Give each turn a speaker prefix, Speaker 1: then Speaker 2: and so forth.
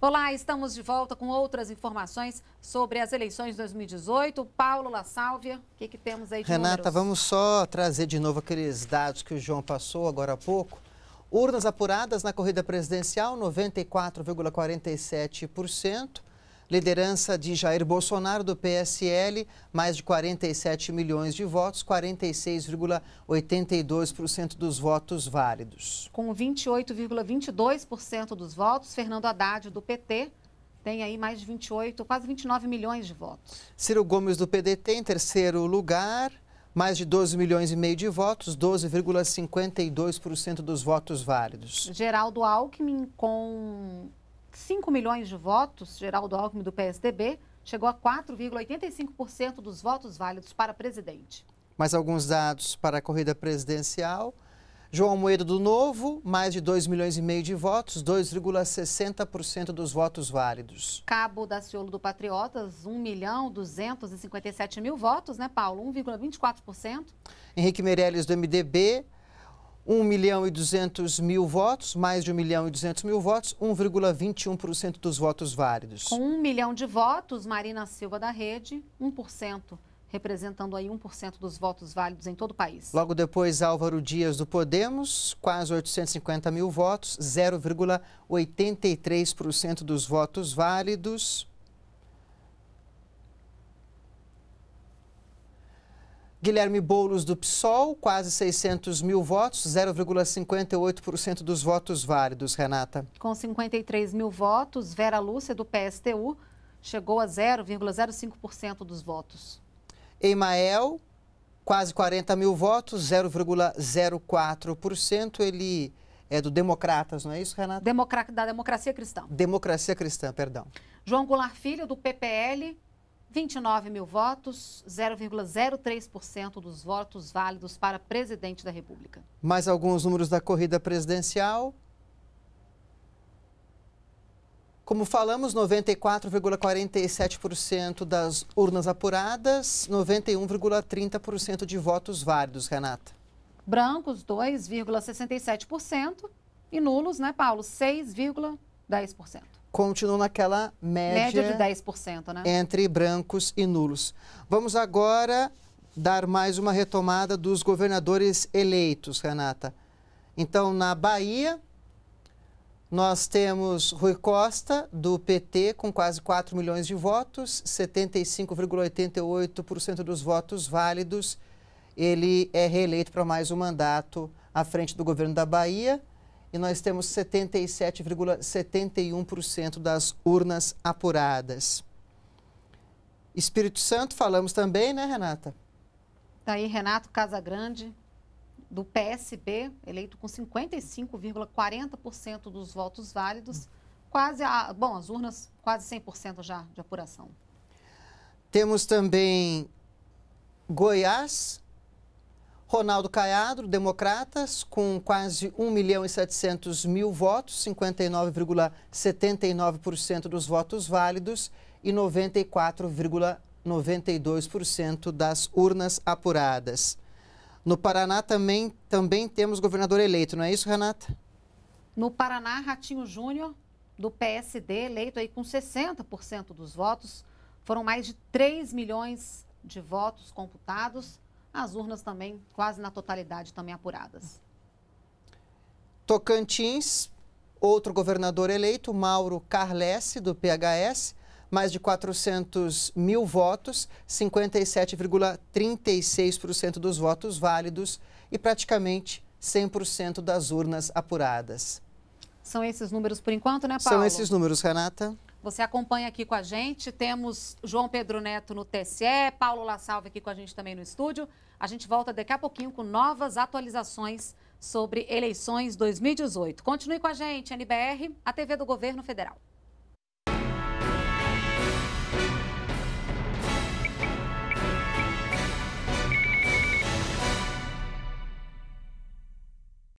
Speaker 1: Olá, estamos de volta com outras informações sobre as eleições de 2018. Paulo La Sálvia, o que, que temos aí de Renata, números? vamos
Speaker 2: só trazer de novo aqueles dados que o João passou agora há pouco. Urnas apuradas na corrida presidencial, 94,47%. Liderança de Jair Bolsonaro do PSL, mais de 47 milhões de votos, 46,82% dos votos válidos.
Speaker 1: Com 28,22% dos votos, Fernando Haddad do PT tem aí mais de 28, quase 29 milhões de votos.
Speaker 2: Ciro Gomes do PDT em terceiro lugar, mais de 12 milhões e meio de votos, 12,52% dos votos válidos.
Speaker 1: Geraldo Alckmin com 5 milhões de votos, Geraldo Alckmin do PSDB chegou a 4,85% dos votos válidos para presidente.
Speaker 2: Mais alguns dados para a corrida presidencial. João Moedo do Novo, mais de 2 milhões e meio de votos, 2,60% dos votos válidos.
Speaker 1: Cabo Daciolo do Patriotas, 1 milhão 257 mil votos, né, Paulo? 1,24%.
Speaker 2: Henrique Meirelles do MDB, 1 milhão e 200 mil votos, mais de 1 milhão e 200 mil votos, 1,21% dos votos válidos. Com
Speaker 1: 1 milhão de votos, Marina Silva da Rede, 1%. Representando aí 1% dos votos válidos em todo o país.
Speaker 2: Logo depois, Álvaro Dias do Podemos, quase 850 mil votos, 0,83% dos votos válidos. Guilherme Boulos do PSOL, quase 600 mil votos, 0,58% dos votos válidos, Renata.
Speaker 1: Com 53 mil votos, Vera Lúcia do PSTU chegou a 0,05% dos votos.
Speaker 2: Emael, quase 40 mil votos, 0,04%. Ele é do Democratas, não é isso, Renata? Democra... Da Democracia Cristã. Democracia Cristã, perdão.
Speaker 1: João Goulart Filho, do PPL, 29 mil votos, 0,03% dos votos válidos para presidente da República.
Speaker 2: Mais alguns números da corrida presidencial. Como falamos, 94,47% das urnas apuradas, 91,30% de votos válidos, Renata.
Speaker 1: Brancos, 2,67%. E nulos, né, Paulo? 6,10%
Speaker 2: continuam naquela média, média de 10%, né? Entre brancos e nulos. Vamos agora dar mais uma retomada dos governadores eleitos, Renata. Então, na Bahia, nós temos Rui Costa, do PT, com quase 4 milhões de votos, 75,88% dos votos válidos. Ele é reeleito para mais um mandato à frente do governo da Bahia e nós temos 77,71% das urnas apuradas. Espírito Santo, falamos também, né, Renata?
Speaker 1: Está aí Renato Casagrande, do PSB, eleito com 55,40% dos votos válidos. Quase, a, bom, as urnas quase 100% já de apuração.
Speaker 2: Temos também Goiás, Ronaldo Caiado, Democratas, com quase 1 milhão e 700 mil votos, 59,79% dos votos válidos e 94,92% das urnas apuradas. No Paraná também, também temos governador eleito, não é isso, Renata?
Speaker 1: No Paraná, Ratinho Júnior, do PSD, eleito aí com 60% dos votos. Foram mais de 3 milhões de votos computados as urnas também, quase na totalidade, também apuradas.
Speaker 2: Tocantins, outro governador eleito, Mauro Carlesse, do PHS, mais de 400 mil votos, 57,36% dos votos válidos e praticamente 100% das urnas apuradas.
Speaker 1: São esses números por enquanto, né, Paulo? São esses
Speaker 2: números, Renata.
Speaker 1: Você acompanha aqui com a gente. Temos João Pedro Neto no TSE, Paulo La Salve aqui com a gente também no estúdio. A gente volta daqui a pouquinho com novas atualizações sobre eleições 2018. Continue com a gente, NBR, a TV do Governo Federal.